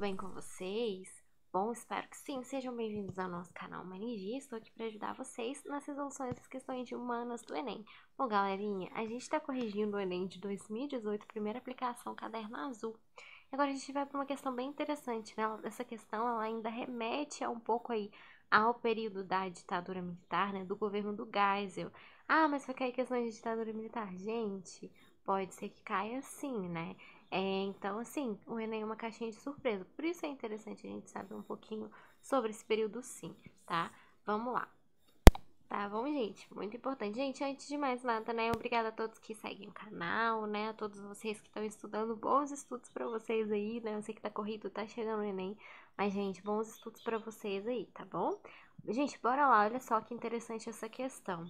bem com vocês? Bom, espero que sim. Sejam bem-vindos ao nosso canal Manigi. Estou aqui para ajudar vocês nas resoluções das questões de humanas do Enem. Bom, galerinha, a gente está corrigindo o Enem de 2018, primeira aplicação, caderno azul. E agora a gente vai para uma questão bem interessante, né? Essa questão ela ainda remete a um pouco aí ao período da ditadura militar, né? Do governo do Geisel. Ah, mas vai cair questões de ditadura militar. Gente, pode ser que caia sim, né? Então, assim, o Enem é uma caixinha de surpresa. Por isso é interessante a gente saber um pouquinho sobre esse período sim, tá? Vamos lá. Tá bom, gente? Muito importante. Gente, antes de mais nada, né? Obrigada a todos que seguem o canal, né? A todos vocês que estão estudando. Bons estudos para vocês aí, né? Eu sei que tá corrido, tá chegando o Enem. Mas, gente, bons estudos para vocês aí, tá bom? Gente, bora lá. Olha só que interessante essa questão.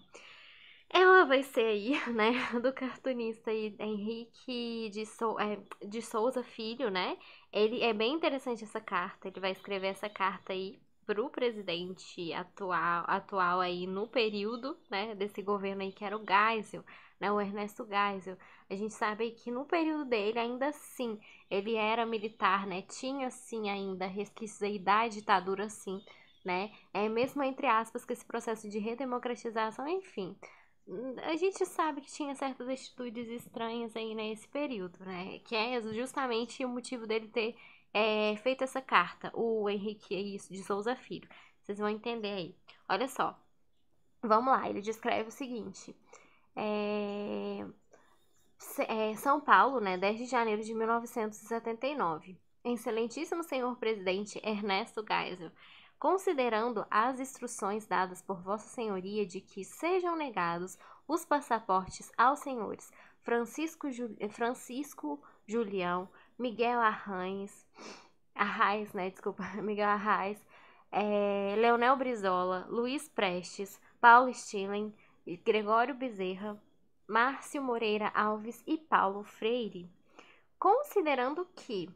Ela vai ser aí, né, do cartunista Henrique de, Sou, é, de Souza Filho, né? Ele é bem interessante essa carta, ele vai escrever essa carta aí para o presidente atual, atual aí no período, né, desse governo aí que era o Geisel, né, o Ernesto Geisel. A gente sabe que no período dele, ainda assim, ele era militar, né, tinha, assim, ainda resquícios aí da ditadura, assim, né, é mesmo entre aspas que esse processo de redemocratização, enfim, a gente sabe que tinha certas atitudes estranhas aí nesse período, né? Que é justamente o motivo dele ter é, feito essa carta, o Henrique de Souza Filho. Vocês vão entender aí. Olha só. Vamos lá, ele descreve o seguinte. É, é São Paulo, né, 10 de janeiro de 1979. Excelentíssimo senhor presidente Ernesto Geisel considerando as instruções dadas por Vossa Senhoria de que sejam negados os passaportes aos senhores Francisco, Ju, eh, Francisco Julião, Miguel Arraes, Arraes, né, desculpa, Miguel Arrais, é, eh, Leonel Brizola, Luiz Prestes, Paulo Stilling, Gregório Bezerra, Márcio Moreira Alves e Paulo Freire, considerando que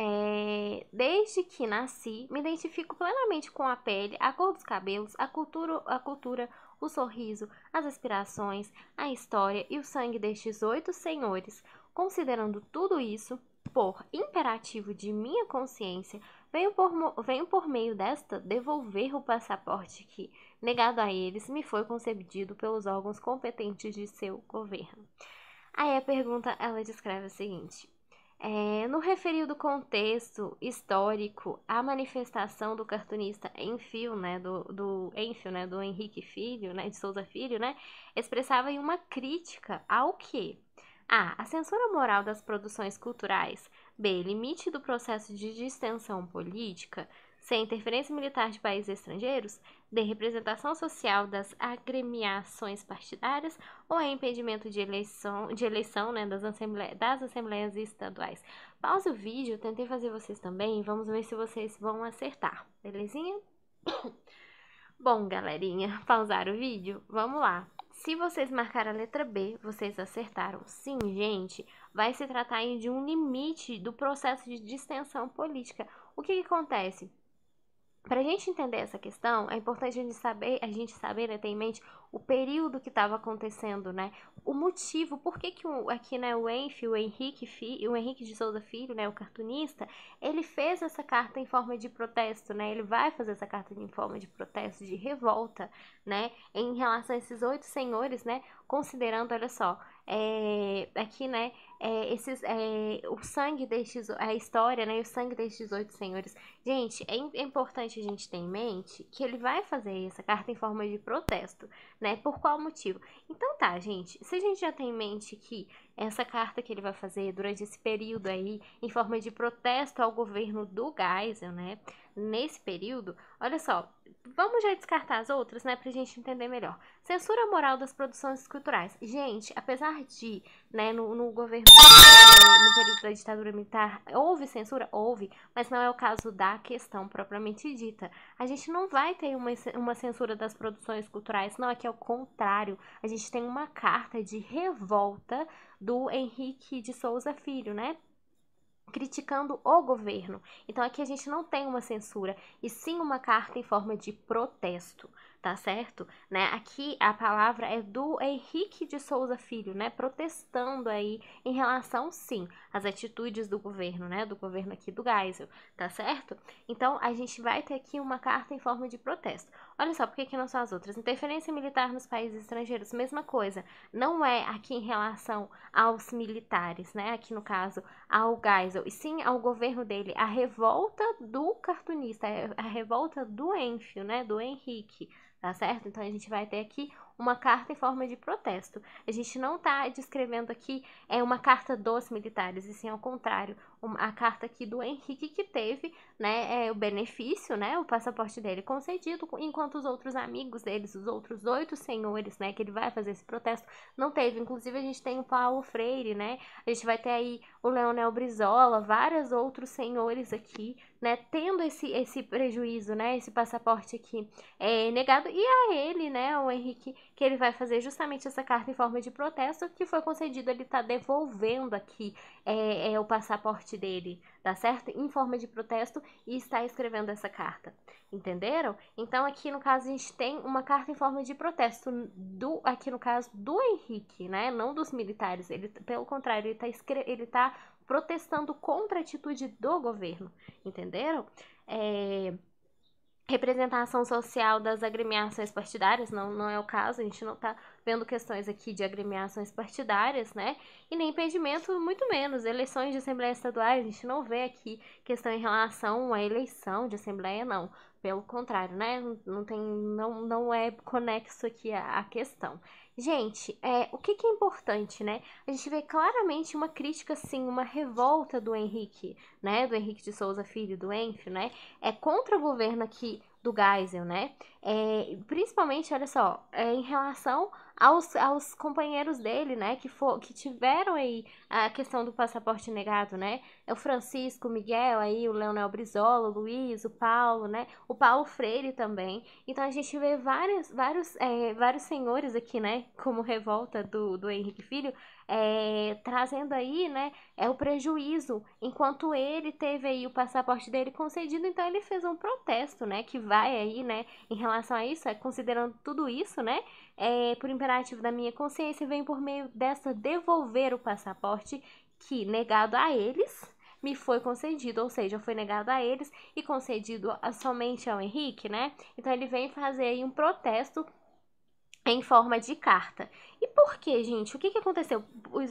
é, desde que nasci, me identifico plenamente com a pele, a cor dos cabelos, a cultura, a cultura, o sorriso, as aspirações, a história e o sangue destes oito senhores. Considerando tudo isso, por imperativo de minha consciência, venho por, venho por meio desta devolver o passaporte que, negado a eles, me foi concedido pelos órgãos competentes de seu governo. Aí a pergunta ela descreve o seguinte: é, no referido contexto histórico, a manifestação do cartunista Enfio, né, do, do Enfio, né, do Henrique Filho, né, de Souza Filho, né, expressava em uma crítica ao que? A. A censura moral das produções culturais. B. Limite do processo de distensão política. C. Interferência militar de países estrangeiros de representação social das agremiações partidárias ou a impedimento de eleição, de eleição né, das, assembleias, das assembleias estaduais. Pausa o vídeo, tentei fazer vocês também, vamos ver se vocês vão acertar, belezinha? Bom, galerinha, pausar o vídeo? Vamos lá. Se vocês marcaram a letra B, vocês acertaram. Sim, gente, vai se tratar de um limite do processo de distensão política. O que, que acontece? Para a gente entender essa questão, é importante a gente saber, a gente saber, né, ter em mente o período que estava acontecendo, né? O motivo, por que, que o, aqui, né, o Enfi, o Henrique, o Henrique de Souza Filho, né, o cartunista, ele fez essa carta em forma de protesto, né? Ele vai fazer essa carta em forma de protesto, de revolta, né? Em relação a esses oito senhores, né? Considerando, olha só, é, aqui, né? É, esses, é, o sangue destes, a história, né? O sangue destes oito senhores. Gente, é, é importante a gente ter em mente que ele vai fazer essa carta em forma de protesto, né? Por qual motivo? Então tá, gente, se a gente já tem em mente que essa carta que ele vai fazer durante esse período aí, em forma de protesto ao governo do Geisel, né? Nesse período, olha só, Vamos já descartar as outras, né, pra gente entender melhor. Censura moral das produções culturais. Gente, apesar de, né, no, no governo, no período da ditadura militar, houve censura? Houve, mas não é o caso da questão propriamente dita. A gente não vai ter uma, uma censura das produções culturais, não, aqui é o contrário. A gente tem uma carta de revolta do Henrique de Souza Filho, né, criticando o governo. Então aqui a gente não tem uma censura, e sim uma carta em forma de protesto, tá certo? Né? Aqui a palavra é do Henrique de Souza Filho, né, protestando aí em relação sim as atitudes do governo, né? Do governo aqui do Geisel, tá certo? Então, a gente vai ter aqui uma carta em forma de protesto. Olha só, por que, que não são as outras? Interferência militar nos países estrangeiros, mesma coisa. Não é aqui em relação aos militares, né? Aqui no caso, ao Geisel, e sim ao governo dele. A revolta do cartunista, a revolta do Enfio, né? Do Henrique tá certo? Então a gente vai ter aqui uma carta em forma de protesto. A gente não está descrevendo aqui é uma carta dos militares, e sim ao contrário, a carta aqui do Henrique que teve né, é, o benefício, né, o passaporte dele concedido, enquanto os outros amigos deles, os outros oito senhores, né, que ele vai fazer esse protesto, não teve. Inclusive a gente tem o Paulo Freire, né, a gente vai ter aí o Leonel Brizola, vários outros senhores aqui, né, tendo esse, esse prejuízo, né, esse passaporte aqui é, negado, e a é ele, né, o Henrique, que ele vai fazer justamente essa carta em forma de protesto que foi concedido ele está devolvendo aqui é, é, o passaporte dele, tá certo? Em forma de protesto e está escrevendo essa carta. Entenderam? Então aqui no caso a gente tem uma carta em forma de protesto do aqui no caso do Henrique, né? Não dos militares. Ele pelo contrário, ele está ele tá protestando contra a atitude do governo. Entenderam? É, representação social das agremiações partidárias, não, não é o caso, a gente não está vendo questões aqui de agremiações partidárias, né? E nem impedimento, muito menos. Eleições de Assembleia Estadual, a gente não vê aqui questão em relação à eleição de Assembleia, não. Pelo contrário, né? Não, tem, não, não é conexo aqui a, a questão. Gente, é, o que, que, é importante, né? A gente vê claramente uma crítica, sim, uma revolta do Henrique, né? Do Henrique de Souza Filho, do Enfio, né? É contra o governo aqui do Geisel, né? É, principalmente, olha só, é, em relação aos, aos companheiros dele, né, que, for, que tiveram aí a questão do passaporte negado, né? É o Francisco, o Miguel, aí o Leonel Brizola, o Luiz, o Paulo, né? O Paulo Freire também. Então a gente vê vários, vários, é, vários senhores aqui, né, como revolta do, do Henrique Filho, é, trazendo aí, né, é o prejuízo. Enquanto ele teve aí o passaporte dele concedido, então ele fez um protesto, né, que vai aí, né, em relação a isso, é, considerando tudo isso, né, é, por imperativo da minha consciência, vem por meio dessa devolver o passaporte que negado a eles me foi concedido, ou seja, foi negado a eles e concedido somente ao Henrique, né? Então ele vem fazer aí um protesto é em forma de carta. E por que, gente? O que, que aconteceu?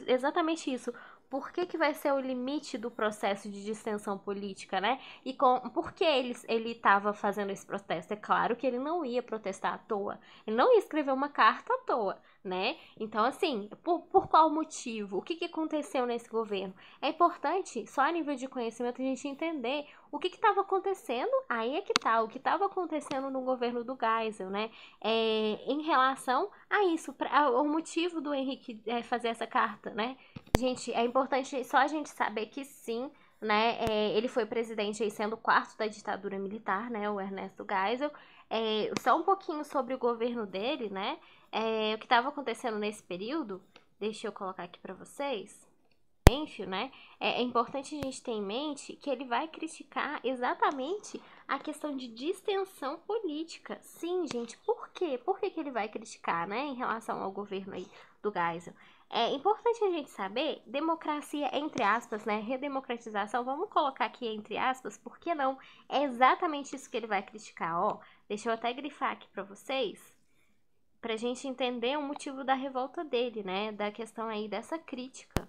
Exatamente isso. Por que, que vai ser o limite do processo de distensão política, né? E com, por que ele estava fazendo esse protesto? É claro que ele não ia protestar à toa. Ele não ia escrever uma carta à toa, né? Então, assim, por, por qual motivo? O que, que aconteceu nesse governo? É importante, só a nível de conhecimento, a gente entender o que estava acontecendo? Aí é que tá, o que estava acontecendo no governo do Geisel, né? É, em relação a isso, pra, o motivo do Henrique é, fazer essa carta, né? Gente, é importante só a gente saber que sim, né? É, ele foi presidente aí sendo o quarto da ditadura militar, né? O Ernesto Geisel. É, só um pouquinho sobre o governo dele, né? É, o que estava acontecendo nesse período, deixa eu colocar aqui para vocês né? É, é, importante a gente ter em mente que ele vai criticar exatamente a questão de distensão política. Sim, gente, por quê? Por que, que ele vai criticar, né, em relação ao governo aí do Geisel? É importante a gente saber, democracia entre aspas, né, redemocratização, vamos colocar aqui entre aspas, por que não? É exatamente isso que ele vai criticar, ó. Deixa eu até grifar aqui para vocês para a gente entender o motivo da revolta dele, né? Da questão aí dessa crítica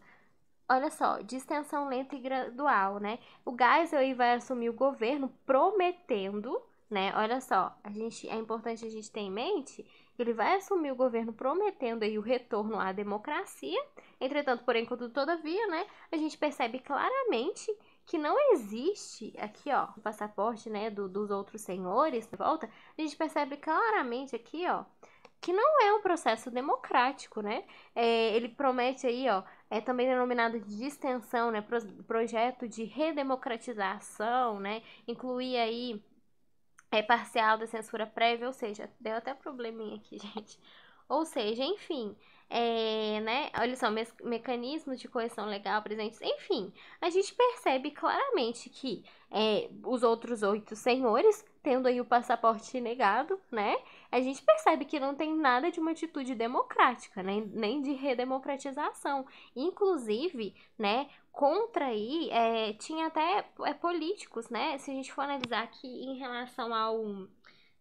olha só, de extensão lenta e gradual, né? O Geisel aí vai assumir o governo prometendo, né? Olha só, a gente, é importante a gente ter em mente que ele vai assumir o governo prometendo aí o retorno à democracia. Entretanto, porém, quando todavia, né? A gente percebe claramente que não existe aqui, ó, o passaporte, né, do, dos outros senhores, de volta, a gente percebe claramente aqui, ó, que não é um processo democrático, né? É, ele promete aí, ó, é também denominado de extensão, né? Pro, projeto de redemocratização, né? Incluir aí é parcial da censura prévia, ou seja, deu até probleminha aqui, gente. Ou seja, enfim, é, né? Olha só, me mecanismos de correção legal presentes. Enfim, a gente percebe claramente que é, os outros oito senhores, tendo aí o passaporte negado, né? A gente percebe que não tem nada de uma atitude democrática, né? nem de redemocratização. Inclusive, né, contra aí, é, tinha até é, políticos, né? Se a gente for analisar aqui em relação ao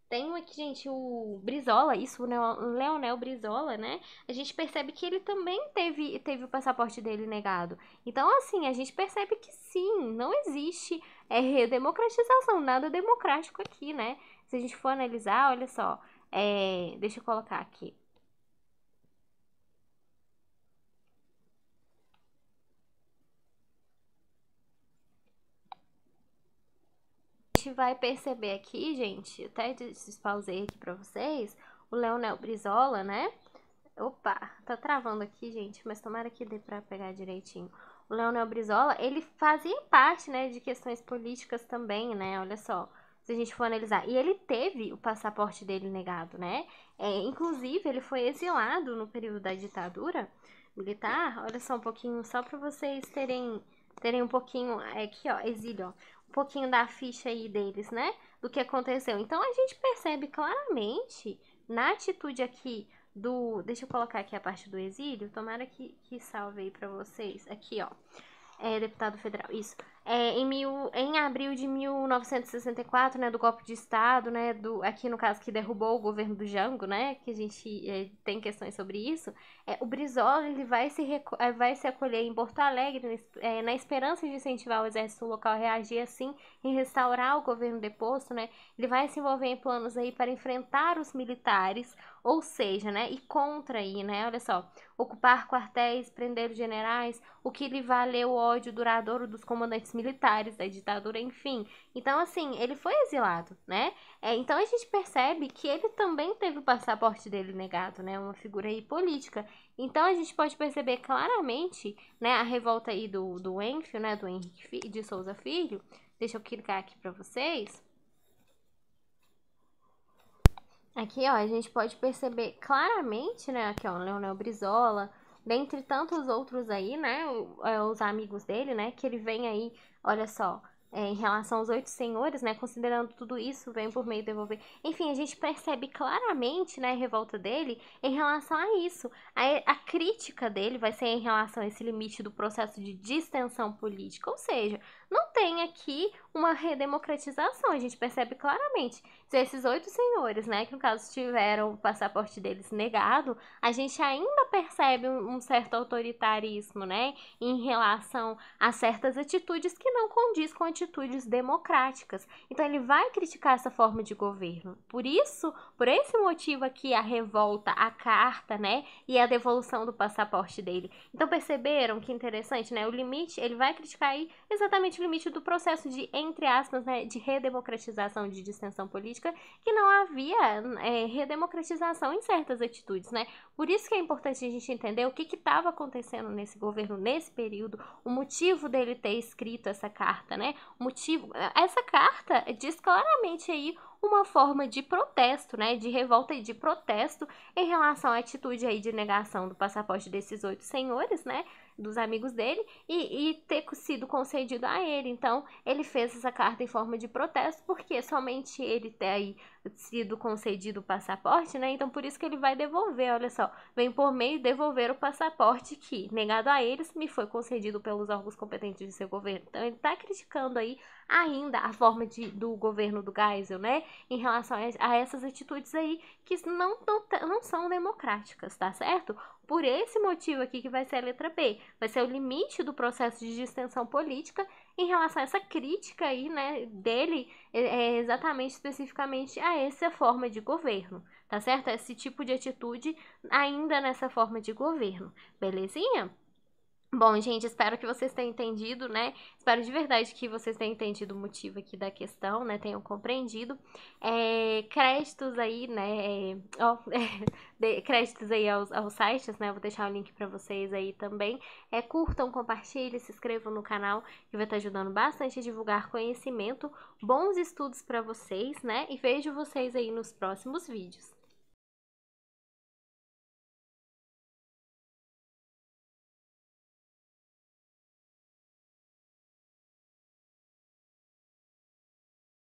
tem aqui, gente, o Brizola, isso, né, o Leonel Brizola, né? A gente percebe que ele também teve, teve o passaporte dele negado. Então, assim, a gente percebe que sim, não existe é, redemocratização, nada democrático aqui, né? Se a gente for analisar, olha só, é, deixa eu colocar aqui. gente vai perceber aqui, gente, até despausei aqui pra vocês, o Leonel Brizola, né? Opa, tá travando aqui, gente, mas tomara que dê pra pegar direitinho. O Leonel Brizola, ele fazia parte, né, de questões políticas também, né? Olha só, se a gente for analisar. E ele teve o passaporte dele negado, né? É, inclusive, ele foi exilado no período da ditadura militar. Olha só um pouquinho, só para vocês terem, terem um pouquinho. É, aqui, ó, exílio, ó um pouquinho da ficha aí deles, né? Do que aconteceu. Então a gente percebe claramente na atitude aqui do. Deixa eu colocar aqui a parte do exílio, tomara que, que salve aí pra vocês. Aqui, ó. É, deputado federal, isso. É, em, mil, em abril de 1964, né, do golpe de Estado, né, do, aqui no caso que derrubou o governo do Jango, né, que a gente é, tem questões sobre isso, é, o Brizola ele vai, se é, vai se acolher em Porto Alegre é, na esperança de incentivar o exército local a reagir assim e restaurar o governo deposto, né, ele vai se envolver em planos aí para enfrentar os militares, ou seja, né, e contra aí, né, olha só, ocupar quartéis, prender generais, o que lhe valeu o ódio duradouro dos comandantes militares, da ditadura, enfim. Então, assim, ele foi exilado, né? É, então a gente percebe que ele também teve o passaporte dele negado, né? Uma figura aí política. Então a gente pode perceber claramente, né, a revolta aí do, do Enfield, né, do Henrique de Souza Filho. Deixa eu clicar aqui para vocês. Aqui, ó, a gente pode perceber claramente, né, aqui, ó, Leonel Brizola, dentre tantos outros aí, né, é, os amigos dele, né, que ele vem aí, olha só, é, em relação aos oito senhores, né, considerando tudo isso, vem por meio devolver. Enfim, a gente percebe claramente, né, a revolta dele em relação a isso. A, a, crítica dele vai ser em relação a esse limite do processo de distensão política, ou seja, não tem aqui uma redemocratização, a gente percebe claramente. Se esses oito senhores, né, que no caso tiveram o passaporte deles negado, a gente ainda percebe um certo autoritarismo, né, em relação a certas atitudes que não condiz com atitudes democráticas. Então ele vai criticar essa forma de governo. Por isso, por esse motivo aqui a revolta, a carta, né, e a devolução do passaporte dele. Então perceberam que interessante, né? O limite, ele vai criticar aí exatamente o limite parte do processo de, entre aspas, né, de redemocratização de distensão política, que não havia é, redemocratização em certas atitudes, né? Por isso que é importante a gente entender o que estava acontecendo nesse governo, nesse período, o motivo dele ter escrito essa carta, né? O motivo... Essa carta diz claramente aí uma forma de protesto, né, de revolta e de protesto em relação à atitude aí de negação do passaporte desses oito senhores, né, dos amigos dele e, e ter sido concedido a ele. Então, ele fez essa carta em forma de protesto, porque somente ele ter aí sido concedido o passaporte, né? Então, por isso que ele vai devolver, olha só. Vem por meio devolver o passaporte que, negado a eles, me foi concedido pelos órgãos competentes de seu governo. Então, ele está criticando aí ainda a forma de, do governo do Geisel, né? Em relação a, a essas atitudes aí que não, não, não são democráticas, tá certo? por esse motivo aqui que vai ser a letra B. Vai ser o limite do processo de distensão política em relação a essa crítica aí, né, dele, é, é exatamente, especificamente a essa forma de governo, tá certo? Esse tipo de atitude ainda nessa forma de governo, belezinha? Bom, gente, espero que vocês tenham entendido, né? Espero de verdade que vocês tenham entendido o motivo aqui da questão, né? Tenham compreendido. É, créditos aí, né? é, é créditos aí aos, aos sites, né? vou deixar o link para vocês aí também. É, curtam, compartilhem, se inscrevam no canal, que vai estar ajudando bastante a divulgar conhecimento. Bons estudos para vocês, né? E vejo vocês aí nos próximos vídeos.